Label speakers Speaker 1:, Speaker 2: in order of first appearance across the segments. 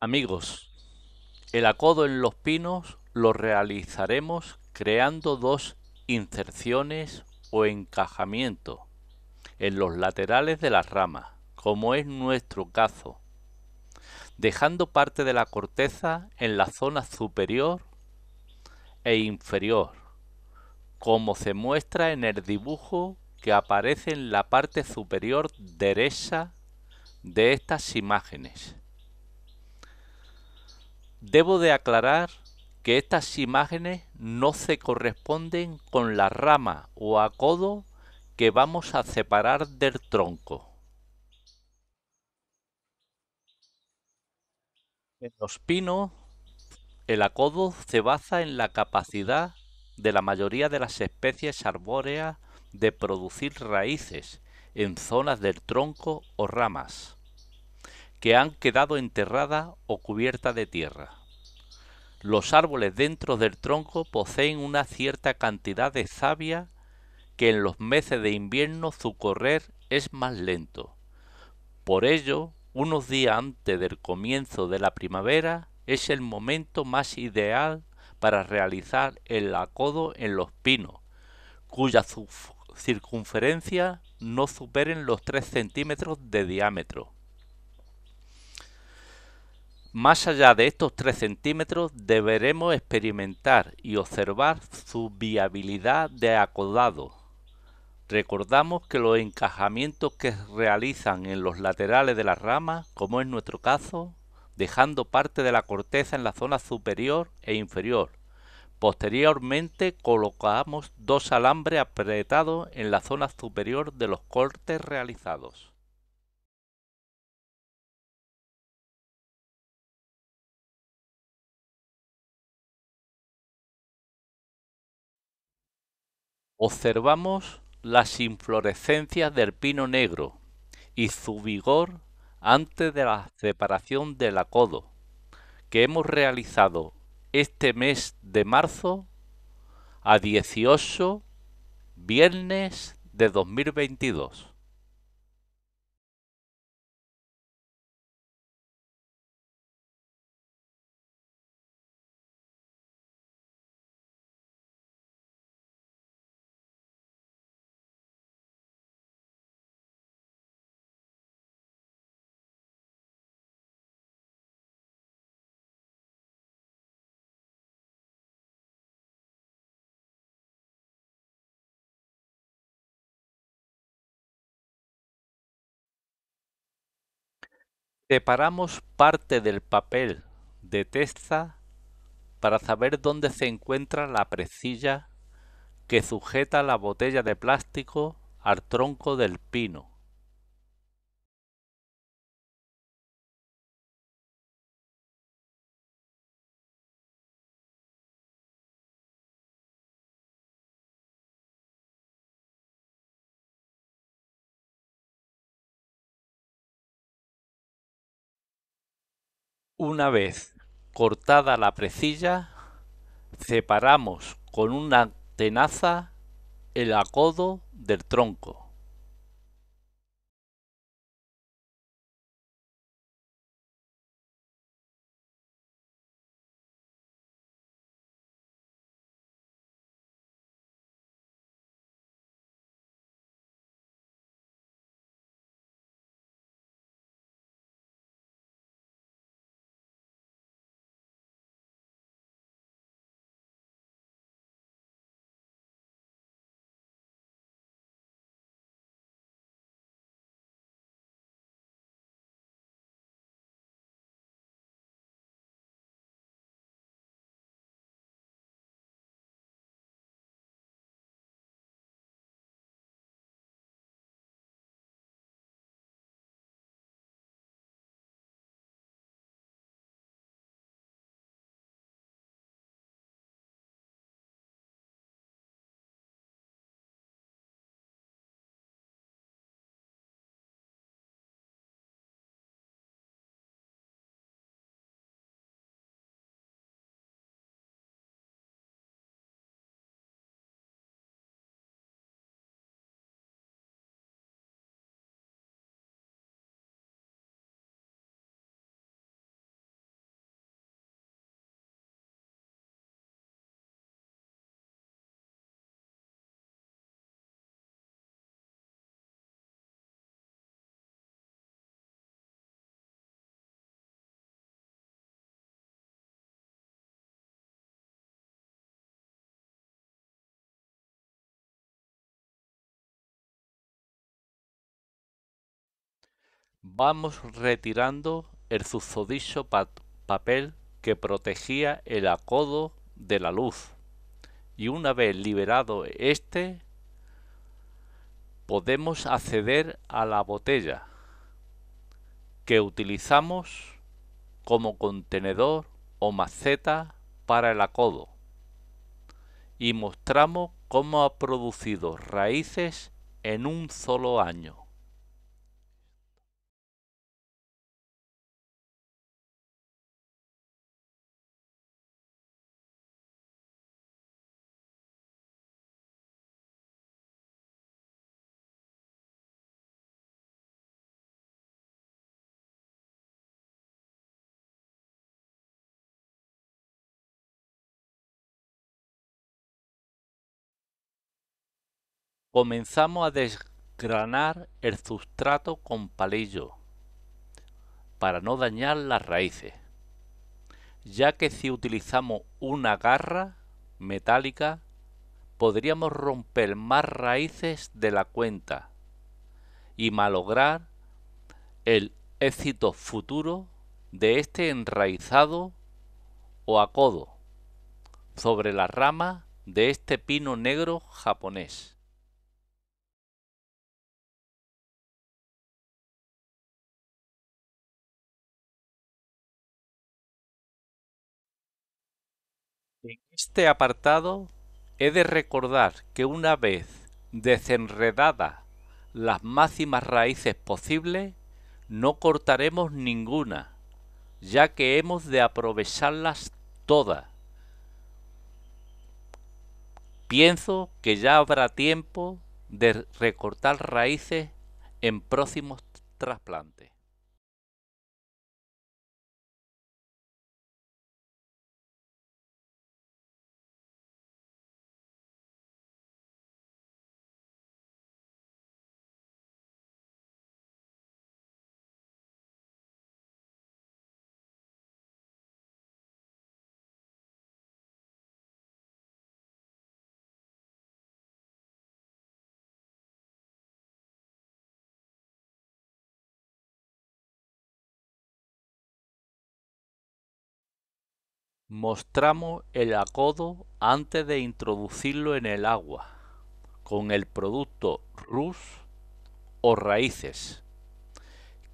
Speaker 1: Amigos, el acodo en los pinos lo realizaremos creando dos inserciones o encajamiento en los laterales de las ramas, como es nuestro caso, dejando parte de la corteza en la zona superior e inferior, como se muestra en el dibujo que aparece en la parte superior derecha de estas imágenes. Debo de aclarar que estas imágenes no se corresponden con la rama o acodo que vamos a separar del tronco. En los pinos, el acodo se basa en la capacidad de la mayoría de las especies arbóreas de producir raíces en zonas del tronco o ramas que han quedado enterradas o cubiertas de tierra. Los árboles dentro del tronco poseen una cierta cantidad de savia que en los meses de invierno su correr es más lento. Por ello, unos días antes del comienzo de la primavera es el momento más ideal para realizar el acodo en los pinos, cuya circunferencia no superen los 3 centímetros de diámetro. Más allá de estos 3 centímetros deberemos experimentar y observar su viabilidad de acodado. Recordamos que los encajamientos que realizan en los laterales de las ramas, como en nuestro caso, dejando parte de la corteza en la zona superior e inferior. Posteriormente colocamos dos alambres apretados en la zona superior de los cortes realizados. observamos las inflorescencias del pino negro y su vigor antes de la separación del acodo que hemos realizado este mes de marzo a 18 viernes de 2022. Separamos parte del papel de testa para saber dónde se encuentra la presilla que sujeta la botella de plástico al tronco del pino. Una vez cortada la precilla, separamos con una tenaza el acodo del tronco. vamos retirando el zuzodicho papel que protegía el acodo de la luz y una vez liberado este podemos acceder a la botella que utilizamos como contenedor o maceta para el acodo y mostramos cómo ha producido raíces en un solo año. Comenzamos a desgranar el sustrato con palillo para no dañar las raíces, ya que si utilizamos una garra metálica podríamos romper más raíces de la cuenta y malograr el éxito futuro de este enraizado o acodo sobre la rama de este pino negro japonés. En este apartado he de recordar que una vez desenredadas las máximas raíces posibles, no cortaremos ninguna, ya que hemos de aprovecharlas todas. Pienso que ya habrá tiempo de recortar raíces en próximos trasplantes. Mostramos el acodo antes de introducirlo en el agua con el producto RUS o raíces,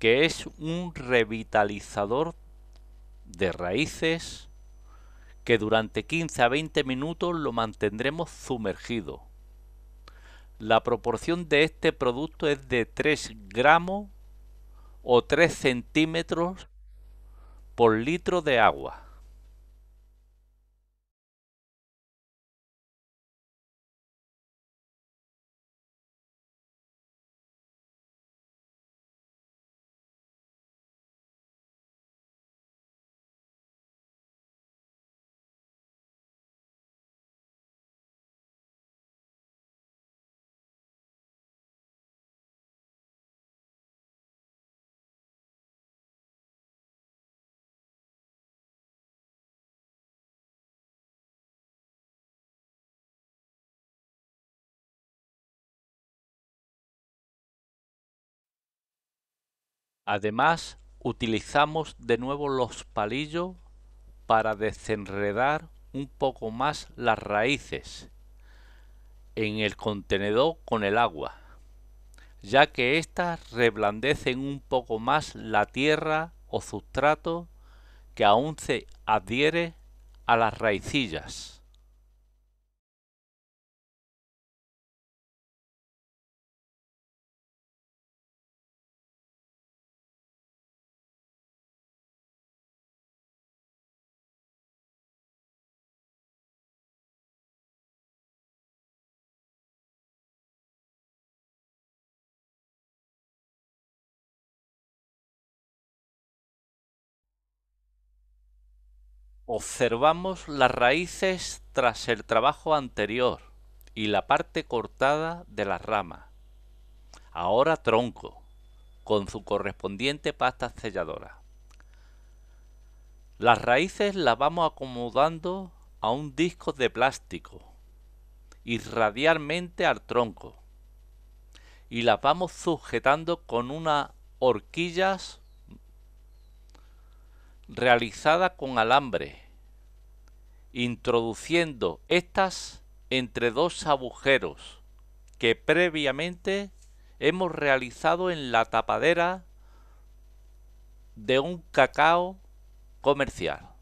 Speaker 1: que es un revitalizador de raíces que durante 15 a 20 minutos lo mantendremos sumergido. La proporción de este producto es de 3 gramos o 3 centímetros por litro de agua. Además, utilizamos de nuevo los palillos para desenredar un poco más las raíces en el contenedor con el agua, ya que éstas reblandecen un poco más la tierra o sustrato que aún se adhiere a las raicillas. observamos las raíces tras el trabajo anterior y la parte cortada de la rama, Ahora tronco, con su correspondiente pasta selladora. Las raíces las vamos acomodando a un disco de plástico y radialmente al tronco y las vamos sujetando con unas horquillas realizada con alambre introduciendo estas entre dos agujeros que previamente hemos realizado en la tapadera de un cacao comercial.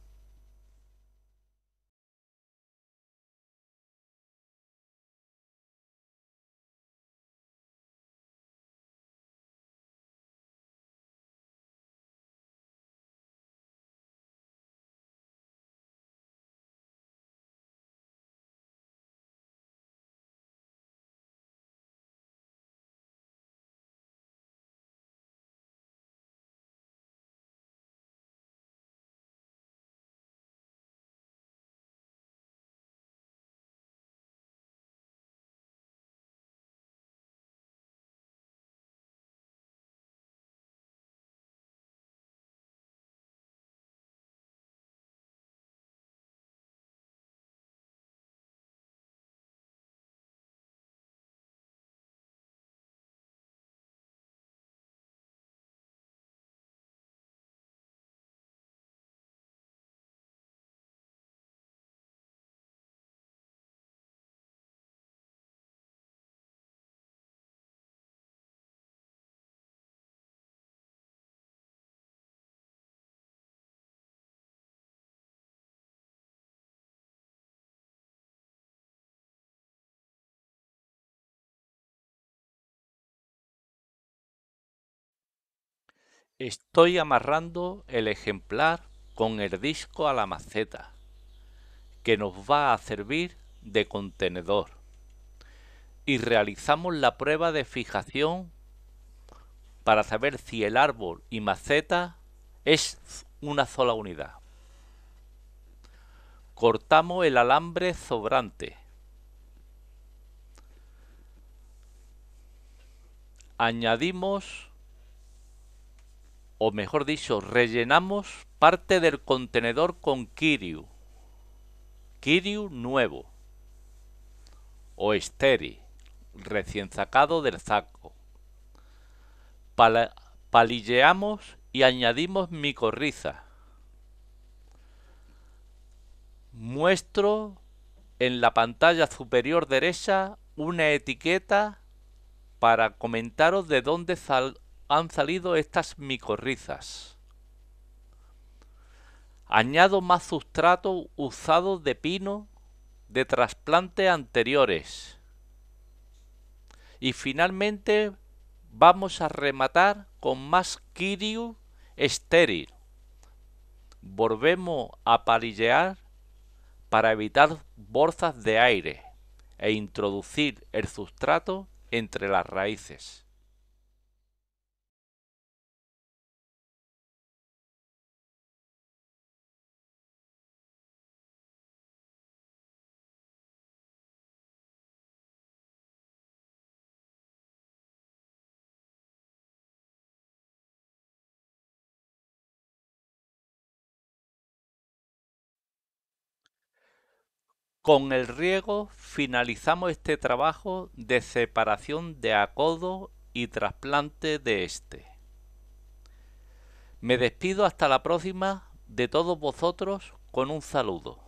Speaker 1: Estoy amarrando el ejemplar con el disco a la maceta, que nos va a servir de contenedor. Y realizamos la prueba de fijación para saber si el árbol y maceta es una sola unidad. Cortamos el alambre sobrante. Añadimos o mejor dicho, rellenamos parte del contenedor con Kiriu, Kiriu nuevo. O Esteri, recién sacado del saco. palilleamos y añadimos micorriza. Muestro en la pantalla superior derecha una etiqueta para comentaros de dónde sal han salido estas micorrizas. Añado más sustrato usado de pino de trasplantes anteriores. Y finalmente vamos a rematar con más Kiriu estéril. Volvemos a palillear para evitar bolsas de aire e introducir el sustrato entre las raíces. Con el riego finalizamos este trabajo de separación de acodo y trasplante de este. Me despido hasta la próxima de todos vosotros con un saludo.